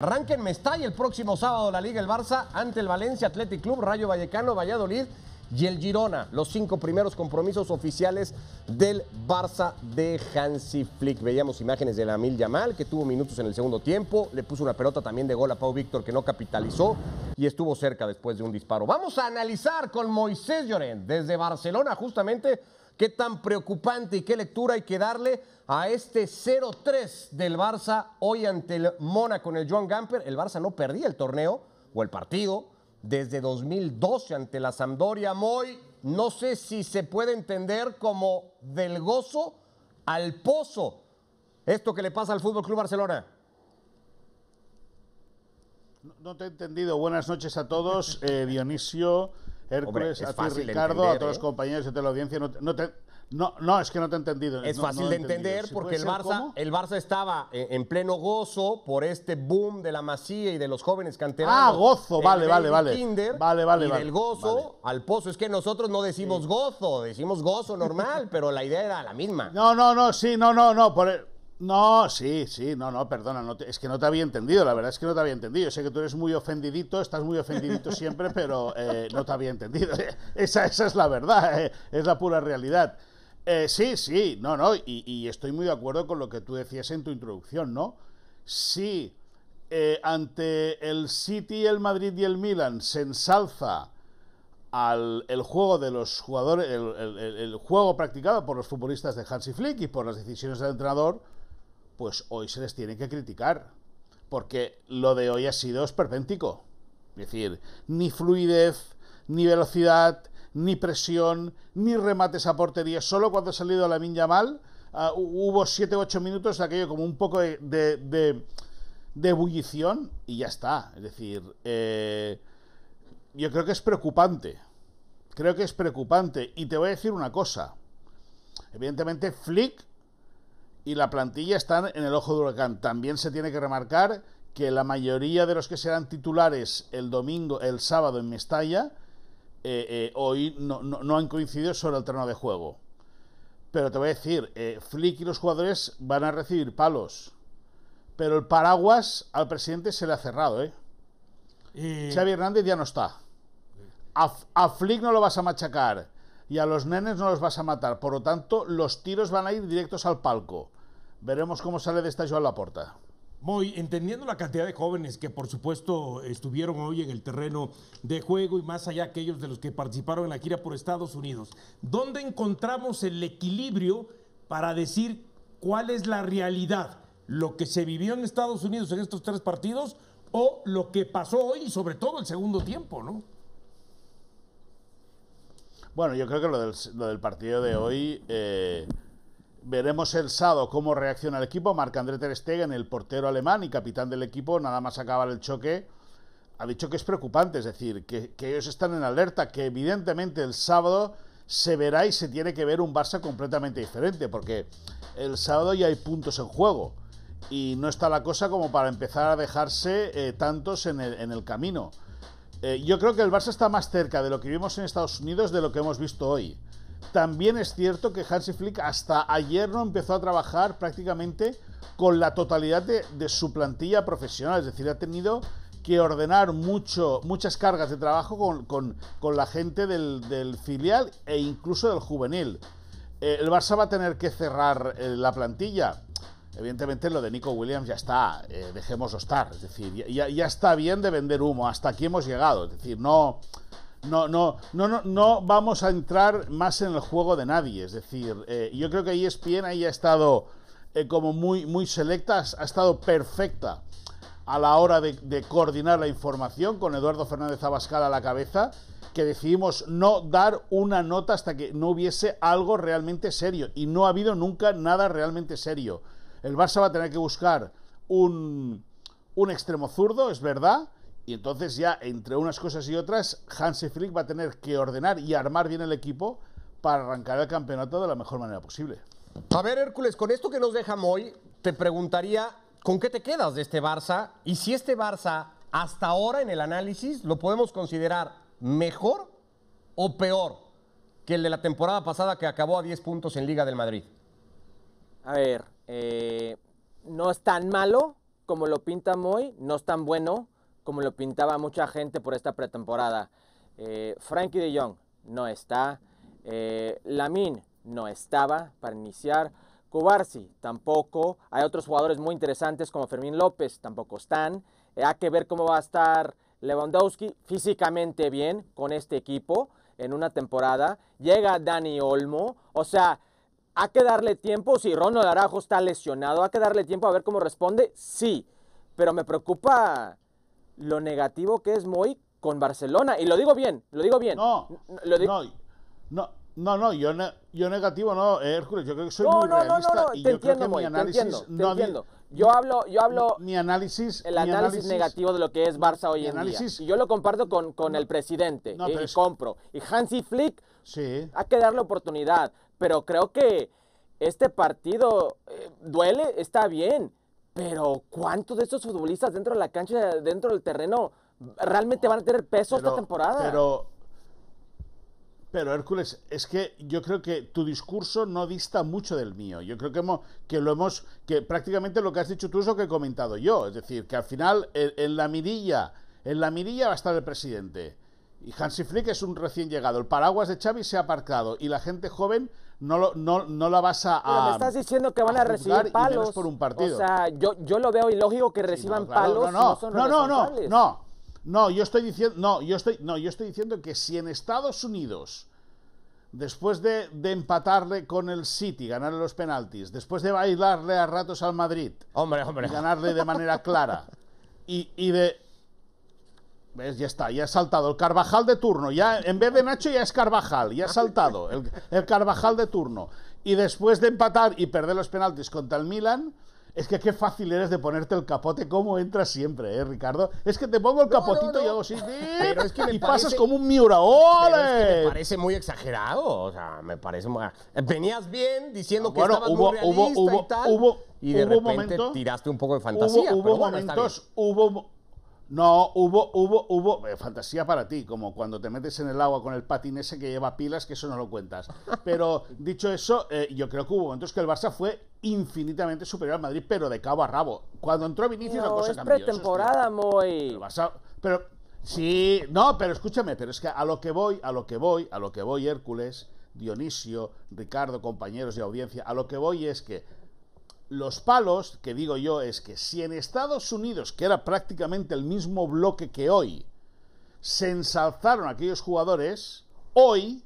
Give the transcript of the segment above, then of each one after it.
Arranca en Mestalla el próximo sábado la Liga El Barça ante el Valencia Athletic Club, Rayo Vallecano, Valladolid y el Girona. Los cinco primeros compromisos oficiales del Barça de Hansi Flick. Veíamos imágenes de la Mil Yamal que tuvo minutos en el segundo tiempo, le puso una pelota también de gol a Pau Víctor que no capitalizó y estuvo cerca después de un disparo. Vamos a analizar con Moisés Llorén desde Barcelona justamente qué tan preocupante y qué lectura hay que darle a este 0-3 del Barça hoy ante el Mónaco con el Joan Gamper. El Barça no perdía el torneo o el partido desde 2012 ante la Sampdoria. Moy, no sé si se puede entender como del gozo al pozo esto que le pasa al Fútbol Club Barcelona. No, te he entendido. Buenas noches a todos. Eh, Dionisio. Hércules, a Ricardo, a todos los ¿eh? compañeros de la audiencia no, no, es que no te he entendido. Es fácil de entender porque el Barça, el Barça estaba eh, en, pleno gozo por este boom de la masía y de los jóvenes canteranos. Ah, gozo, vale, vale, vale. Kinder, vale, vale. Y del gozo al pozo. Es que nosotros no decimos gozo, decimos gozo normal, pero la idea era la misma. No, no, no, sí, no, no, no. Por, no, sí, sí, no, no, perdona, es que no te había entendido, la verdad es que no te había entendido. sé que tú eres muy ofendidito, estás muy ofendidito siempre, pero eh, no te había entendido. Esa, es la verdad, eh, es la pura realidad. Eh, sí, sí, no, no, y, estoy muy de acuerdo con lo que tú decías en tu introducción, ¿no? Si ante el City, el Madrid y el Milan se ensalza el juego de los jugadores, el, el juego practicado por los futbolistas de Hansi Flick y por las decisiones del entrenador, pues hoy se les tiene que criticar, porque lo de hoy ha sido esperpéntico. Es decir, ni fluidez, ni velocidad, ni presión, ni remates a portería. Solo cuando ha salido la Minya mal, ah, hubo 7 u 8 minutos de aquello como un poco de, de, de, ebullición y ya está. Es decir, eh, yo creo que es preocupante. Creo que es preocupante. Y te voy a decir una cosa. Evidentemente, Flick y la plantilla están en el ojo de huracán. También se tiene que remarcar que la mayoría de los que serán titulares el domingo, el sábado en Mestalla, eh, eh, hoy no, han coincidido sobre el terreno de juego. Pero te voy a decir, eh, Flick y los jugadores van a recibir palos. Pero el paraguas al presidente se le ha cerrado, ¿eh? Xavi Hernández ya no está. a Flick no lo vas a machacar y a los nenes no los vas a matar. Por lo tanto, los tiros van a ir directos al palco. Veremos cómo sale de esta la Laporta. Muy, entendiendo la cantidad de jóvenes que por supuesto estuvieron hoy en el terreno de juego y más allá aquellos de los que participaron en la gira por Estados Unidos, ¿dónde encontramos el equilibrio para decir cuál es la realidad? ¿Lo que se vivió en Estados Unidos en estos tres partidos o lo que pasó hoy, y sobre todo el segundo tiempo, ¿no? Bueno, yo creo que lo del, partido de hoy. Eh, veremos el sábado cómo reacciona el equipo. Marc-André Ter Stegen, el portero alemán y capitán del equipo, nada más acabar el choque, ha dicho que es preocupante. Es decir, que, ellos están en alerta, que evidentemente el sábado se verá y se tiene que ver un Barça completamente diferente, porque el sábado ya hay puntos en juego y no está la cosa como para empezar a dejarse eh, tantos en el, en el camino. Eh, yo creo que el Barça está más cerca de lo que vimos en Estados Unidos de lo que hemos visto hoy. También es cierto que Hansi Flick hasta ayer no empezó a trabajar prácticamente con la totalidad de, su plantilla profesional, es decir, ha tenido que ordenar mucho, muchas cargas de trabajo con, la gente del, filial e incluso del juvenil. Eh, el Barça va a tener que cerrar eh, la plantilla Evidentemente lo de Nico Williams ya está, eh, ...dejemos de estar, es decir, ya, está bien de vender humo, hasta aquí hemos llegado, es decir, no, no, no, no, no, no vamos a entrar más en el juego de nadie, es decir, eh, yo creo que ESPN ahí ha estado eh, como muy, muy selecta, ha estado perfecta a la hora de, coordinar la información con Eduardo Fernández Abascal a la cabeza, que decidimos no dar una nota hasta que no hubiese algo realmente serio. Y no ha habido nunca nada realmente serio. El Barça va a tener que buscar un, extremo zurdo, es verdad. Y entonces ya entre unas cosas y otras, Hansi Flick va a tener que ordenar y armar bien el equipo para arrancar el campeonato de la mejor manera posible. A ver, Hércules, con esto que nos deja hoy, te preguntaría, ¿con qué te quedas de este Barça? Y si este Barça, hasta ahora en el análisis, lo podemos considerar mejor o peor que el de la temporada pasada que acabó a 10 puntos en Liga del Madrid. A ver, eh, no es tan malo como lo pinta Moy, no es tan bueno como lo pintaba mucha gente por esta pretemporada. Eh, Frankie de Jong no está. Eh, Lamin no estaba para iniciar. Cobarsi tampoco. Hay otros jugadores muy interesantes como Fermín López, tampoco están. Eh, hay que ver cómo va a estar Lewandowski físicamente bien con este equipo en una temporada. Llega Dani Olmo. O sea, ¿Ha que darle tiempo? Si Ronald Arajo está lesionado, ¿ha que darle tiempo a ver cómo responde? Sí, pero me preocupa lo negativo que es Moy con Barcelona. Y lo digo bien, lo digo bien. No, lo digo... no, no, no, yo, ne yo negativo no, Hércules, yo creo que soy no, muy no, realista no, no, no, te entiendo, muy, te entiendo, Yo hablo, yo hablo mi análisis, el análisis, negativo de lo que es Barça hoy en día. Y yo lo comparto con, con el presidente eh, y, y compro. Y Hansi Flick sí. hay que darle oportunidad pero creo que este partido eh, duele, está bien, pero ¿cuántos de estos futbolistas dentro de la cancha, dentro del terreno, realmente van a tener peso esta temporada? Pero, pero Hércules, es que yo creo que tu discurso no dista mucho del mío. Yo creo que que lo hemos, que prácticamente lo que has dicho tú es lo que he comentado yo. Es decir, que al final en la mirilla, en la mirilla va a estar el presidente y Hansi Flick es un recién llegado. El paraguas de Xavi se ha aparcado y la gente joven no, no, la vas a. me estás diciendo que van a, recibir palos. por un partido. O sea, yo, yo lo veo ilógico que reciban palos. No, no, no, no, no, no, no. yo estoy diciendo, no, yo estoy, no, yo estoy diciendo que si en Estados Unidos, después de, empatarle con el City, ganarle los penaltis, después de bailarle a ratos al Madrid, hombre, hombre, ganarle de manera clara, y de ya está, ya ha saltado el Carvajal de turno. Ya, en vez de Nacho ya es Carvajal, ya ha saltado el, Carvajal de turno. Y después de empatar y perder los penaltis contra el Milan, es que qué fácil eres de ponerte el capote, como entras siempre, eh, Ricardo? Es que te pongo el capotito y hago así, pero y pasas como un miura. ¡Ole! es me parece muy exagerado, o sea, me parece Venías bien diciendo ah, que estabas hubo, muy hubo, y tal, y de repente tiraste un poco de fantasía. Hubo, momentos, hubo, no, hubo, hubo, hubo, eh, fantasía para ti, como cuando te metes en el agua con el patín ese que lleva pilas, que eso no lo cuentas. Pero dicho eso, eh, yo creo que hubo momentos que el Barça fue infinitamente superior al Madrid, pero de cabo a rabo. Cuando entró Vinicius no, cosa es cambió. pretemporada, muy... El Barça, pero, sí, no, pero escúchame, pero es que a lo que voy, a lo que voy, a lo que voy, Hércules, Dionisio, Ricardo, compañeros de audiencia, a lo que voy es que los palos, que digo yo, es que si en Estados Unidos, que era prácticamente el mismo bloque que hoy, se ensalzaron aquellos jugadores, hoy,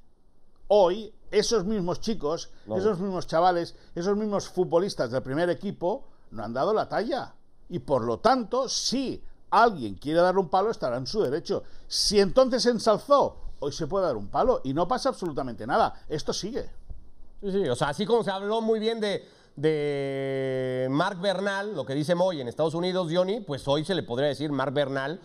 hoy, esos mismos chicos, esos mismos chavales, esos mismos futbolistas del primer equipo, no han dado la talla. Y por lo tanto, si alguien quiere dar un palo, estará en su derecho. Si entonces se ensalzó, hoy se puede dar un palo y no pasa absolutamente nada. Esto sigue. Sí, sí, o sea, así como se habló muy bien de de Mark Bernal, lo que dice Moy en Estados Unidos, Johnny, pues hoy se le podría decir Mark Bernal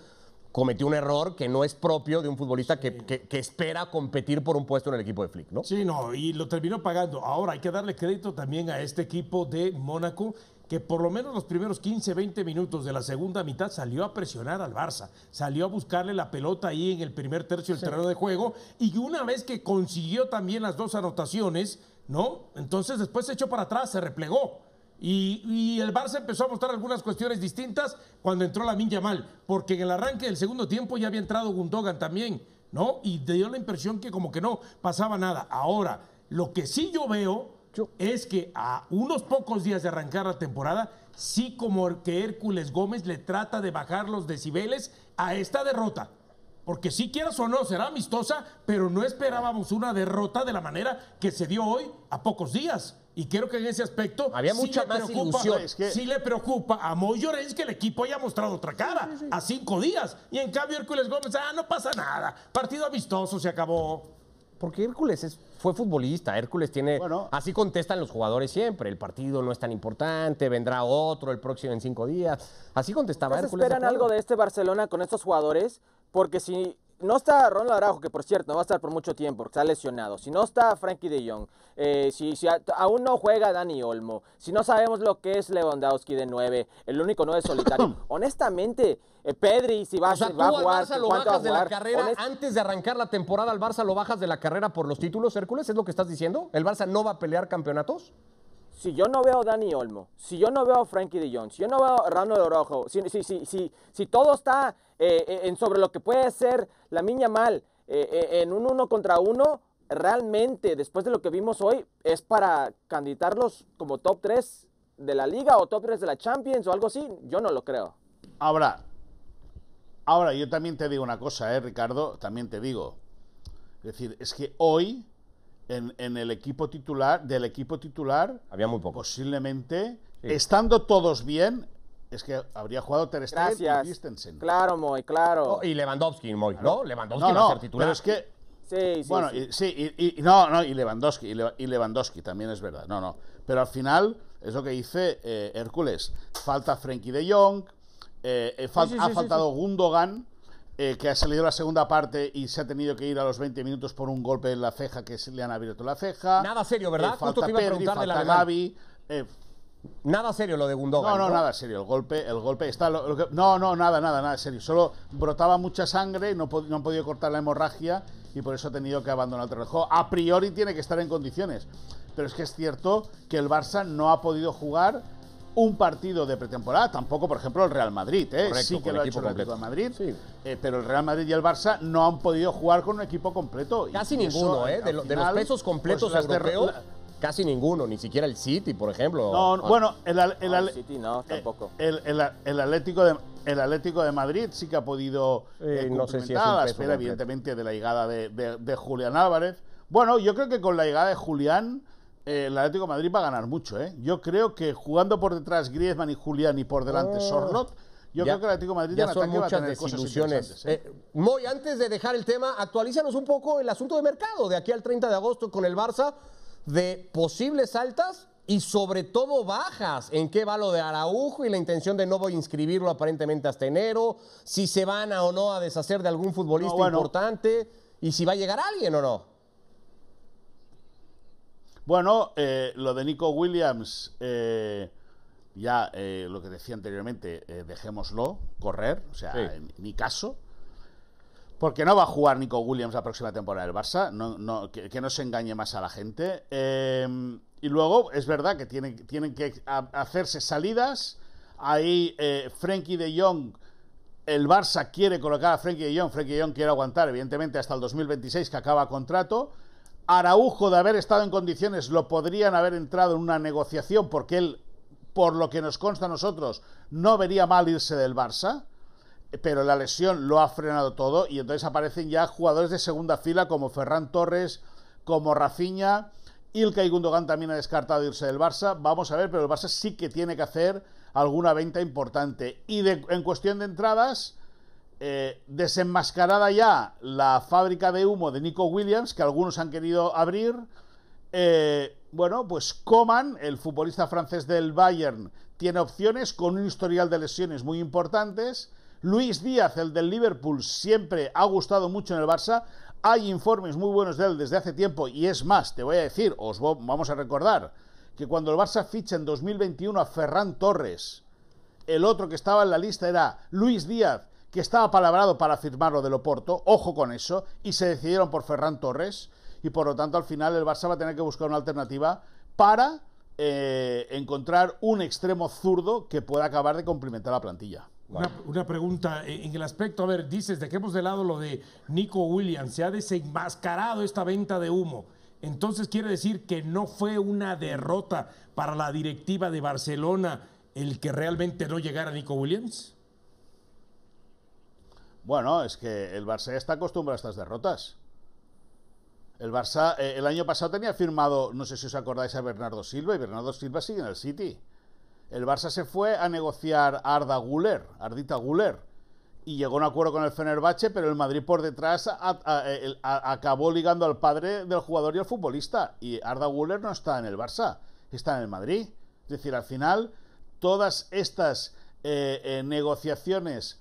cometió un error que no es propio de un futbolista que, espera competir por un puesto en el equipo de Flick, ¿no? Sí, no, y lo terminó pagando. Ahora hay que darle crédito también a este equipo de Mónaco que por lo menos los primeros 15, 20 minutos de la segunda mitad salió a presionar al Barça, salió a buscarle la pelota ahí en el primer tercio del terreno de juego y una vez que consiguió también las dos anotaciones, ¿no? Entonces después se echó para atrás, se replegó. Y, el Barça empezó a mostrar algunas cuestiones distintas cuando entró la mal, porque en el arranque del segundo tiempo ya había entrado Gundogan también, ¿no? Y dio la impresión que como que no pasaba nada. Ahora, lo que sí yo veo es que a unos pocos días de arrancar la temporada, sí como que Hércules Gómez le trata de bajar los decibeles a esta derrota porque si quieras o no será amistosa, pero no esperábamos una derrota de la manera que se dio hoy a pocos días. Y creo que en ese aspecto había mucha más Sí le preocupa a Moy que el equipo haya mostrado otra cara a cinco días. Y en cambio Hércules Gómez, ah, no pasa nada. Partido amistoso se acabó. Porque Hércules es, fue futbolista, Hércules tiene... así contestan los jugadores siempre, el partido no es tan importante, vendrá otro el próximo en cinco días. Así contestaba Hércules. ¿Esperan algo de este Barcelona con estos jugadores? Porque si no está Ronald Araujo, que por cierto no va a estar por mucho tiempo, porque está lesionado. Si no está Frankie de Jong, eh, si, aún no juega Dani Olmo, si no sabemos lo que es Lewandowski de 9, el único 9 solitario. honestamente, eh, Pedri, si va, a jugar, Barça lo bajas de la carrera antes de arrancar la temporada, al Barça lo bajas de la carrera por los títulos, Hércules, ¿es lo que estás diciendo? ¿El Barça no va a pelear campeonatos? si yo no veo a Dani Olmo, si yo no veo a Frankie de Jong, si yo no veo a Ronald si si, todo está eh, eh, en sobre lo que puede ser la miña mal eh, en un uno contra uno, realmente, después de lo que vimos hoy, es para candidatarlos como top 3 de la liga o top 3 de la Champions o algo así, yo no lo creo. Ahora, ahora yo también te digo una cosa, ¿eh, Ricardo, también te digo. Es decir, es que hoy en, el equipo titular, del equipo titular, había muy poco. Posiblemente, estando todos bien, es que habría jugado Ter Stegen y Christensen. Claro, Moy, claro. y Lewandowski, Moy, ¿no? Lewandowski no, no, va titular. Pero es que Sí, sí, bueno, sí. Y, no, no, y Lewandowski, y Lewandowski también es verdad, no, no. Pero al final es lo que dice eh, Hércules. Falta Frenkie de Jong, eh, eh, ha faltado Gundogan, que ha salido la segunda parte y se ha tenido que ir a los 20 minutos por un golpe en la ceja que le han abierto la ceja. Nada serio, ¿verdad? falta Pedri, falta Gabi... Nada serio lo de Gundogan. No, no, nada serio. El golpe, el golpe está. no, no, nada, nada, nada serio. Solo brotaba mucha sangre, no, no han podido cortar la hemorragia y por eso ha tenido que abandonar el juego A priori tiene que estar en condiciones. Pero es que es cierto que el Barça no ha podido jugar un partido de pretemporada, tampoco, por ejemplo, el Real Madrid. ¿eh? sí que lo ha hecho el Real Madrid, eh, pero el Real Madrid y el Barça no han podido jugar con un equipo completo. Casi ninguno, ¿eh? eh de, los pesos completos pues, europeos. Casi ninguno, ni siquiera el City, por ejemplo. No, ah. bueno, el, eh, el, el, no, tampoco. El, Atlético de, el Atlético de Madrid sí que ha podido eh, no sé si es a la espera, evidentemente, de la llegada de, de, Julián Álvarez. Bueno, yo creo que con la llegada de Julián, eh, el Atlético de Madrid va a ganar mucho. ¿eh? Yo creo que jugando por detrás Griezmann y Julián y por delante ah. Sorloth yo creo que el Atlético de Madrid ya muchas va a tener desilusiones. ¿eh? antes de dejar el tema, actualízanos un poco el asunto de mercado de aquí al 30 de agosto con el Barça de posibles altas y sobre todo bajas. ¿En qué va lo de Araujo y la intención de no voy a inscribirlo aparentemente hasta enero? Si se van a o no a deshacer de algún futbolista importante y si va a llegar alguien o no. Bueno, eh, lo de Nico Williams, eh, ya eh, lo que decía anteriormente, dejémoslo correr, o sea, en mi caso. Porque no va a jugar Nico Williams la próxima temporada del Barça, no, que, no se engañe más a la gente. Em, y luego, es verdad que tienen, que hacerse salidas. Ahí eh, Frenkie de Jong, el Barça quiere colocar a Frenkie de Jong, Frenkie de Jong quiere aguantar, evidentemente, hasta el 2026 que acaba contrato. Araujo, de haber estado en condiciones, lo podrían haber entrado en una negociación porque él, por lo que nos consta a nosotros, no vería mal irse del Barça pero la lesión lo ha frenado todo y entonces aparecen ya jugadores de segunda fila como Ferran Torres, como Rafinha, Ilka y Gundogan también ha descartado irse del Barça. Vamos a ver, pero el Barça sí que tiene que hacer alguna venta importante. Y en cuestión de entradas, eh, desenmascarada ya la fábrica de humo de Nico Williams, que algunos han querido abrir. Eh, bueno, pues Coman, el futbolista francés del Bayern, tiene opciones con un historial de lesiones muy importantes. Luis Díaz, el del Liverpool, siempre ha gustado mucho en el Barça. Hay informes muy buenos de él desde hace tiempo y es más, te voy a decir, os vamos a recordar que cuando el Barça ficha en 2021 a Ferran Torres, el otro que estaba en la lista era Luis Díaz, que estaba palabrado para firmarlo del Oporto, ojo con eso, y se decidieron por Ferran Torres y por lo tanto al final el Barça va a tener que buscar una alternativa para eh, encontrar un extremo zurdo que pueda acabar de complementar la plantilla. Una, pregunta eh, en el aspecto, a ver, dices, dejemos de lado lo de Nico Williams, se ha desenmascarado esta venta de humo. Entonces quiere decir que no fue una derrota para la directiva de Barcelona el que realmente no llegara Nico Williams. Bueno, es que el Barça está acostumbrado a estas derrotas. El Barça eh, el año pasado tenía firmado, no sé si os acordáis, a Bernardo Silva y Bernardo Silva sigue en el City. El Barça se fue a negociar Arda Guler, Ardita Guler, y llegó a un acuerdo con el Fenerbahce, pero el Madrid por detrás acabó ligando al padre del jugador y al futbolista. Y Arda Guler no está en el Barça, está en el Madrid. Es decir, al final, todas estas eh, eh, negociaciones,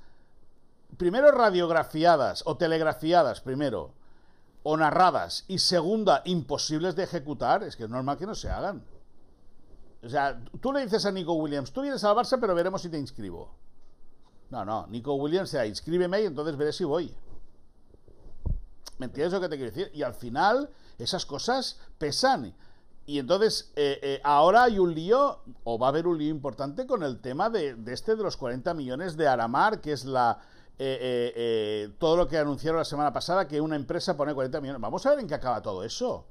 primero radiografiadas o telegrafiadas, primero, o narradas, y segunda, imposibles de ejecutar, es que es normal que no se hagan. O sea, tú le dices a Nico Williams, tú vienes al Barça, pero veremos si te inscribo. No, no, Nico Williams sea, inscríbeme y entonces veré si voy. ¿Me entiendes lo que te quiero decir? Y al final, esas cosas pesan. Y entonces, eh, eh, ahora hay un lío, o va a haber un lío importante con el tema de, este de los 40 millones de Aramar, que es la, eh, todo lo que anunciaron la semana pasada, que una empresa pone 40 millones. Vamos a ver en qué acaba todo eso.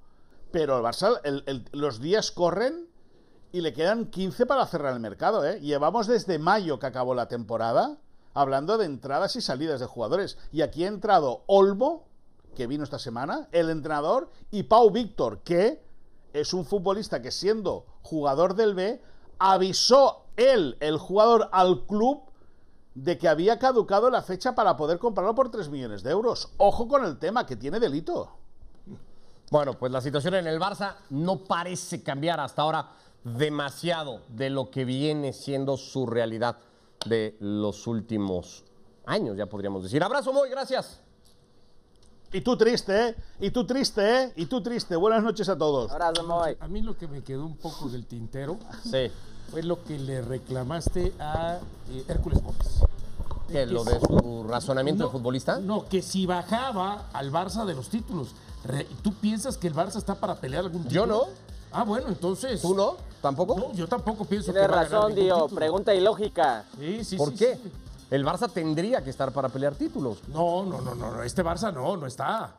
Pero el Barça, los días corren y le quedan 15 para cerrar el mercado, ¿eh? Llevamos desde mayo que acabó la temporada hablando de entradas y salidas de jugadores. Y aquí ha entrado Olmo, que vino esta semana, el entrenador, y Pau Víctor, que es un futbolista que siendo jugador del B, avisó él, el jugador, al club de que había caducado la fecha para poder comprarlo por 3 millones de euros. Ojo con el tema, que tiene delito. Bueno, pues la situación en el Barça no parece cambiar hasta ahora demasiado de lo que viene siendo su realidad de los últimos años, ya podríamos decir. Abrazo muy, gracias. Y tú triste, ¿eh? Y tú triste, ¿eh? Y tú triste. Buenas noches a todos. Abrazo muy. A mí lo que me quedó un poco del tintero fue lo que le reclamaste a eh, Hércules Gómez. ¿Qué, ¿Lo de su razonamiento de futbolista? No, que si bajaba al Barça de los títulos. ¿Tú piensas que el Barça está para pelear algún título? Yo no. Ah, bueno, entonces. ¿Tú no? ¿Tampoco? yo tampoco pienso que va razón, ganar Pregunta ilógica. Sí, sí, ¿Por qué? El Barça tendría que estar para pelear títulos. No, no, no, no, no, este Barça no, no está.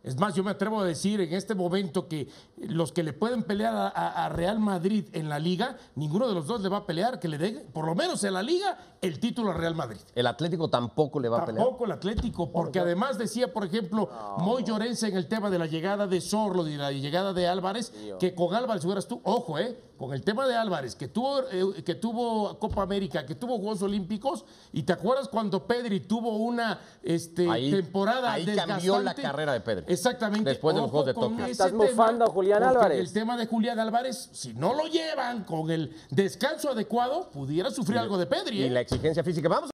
Es más, yo me atrevo a decir en este momento que los que le pueden pelear a, Real Madrid en la liga, ninguno de los dos le va a pelear que le den por lo menos en la liga, el título a Real Madrid. El Atlético tampoco le va a pelear. Tampoco el Atlético, porque además decía, por ejemplo, Moy Llorense en el tema de la llegada de Sorlo y la llegada de Álvarez, que con Álvarez hubieras tú, ojo, eh, con el tema de Álvarez, que tuvo, eh, que tuvo Copa América, que tuvo Juegos Olímpicos, y te acuerdas cuando Pedri tuvo una este, temporada. Ahí cambió la carrera de Pedri. Exactamente. Después de los Juegos de Tokio. Estás mofando, Álvarez. El tema de Julián Álvarez, si no lo llevan con el descanso adecuado, pudiera sufrir algo de Pedri. Y ¿eh? la exigencia física. Vamos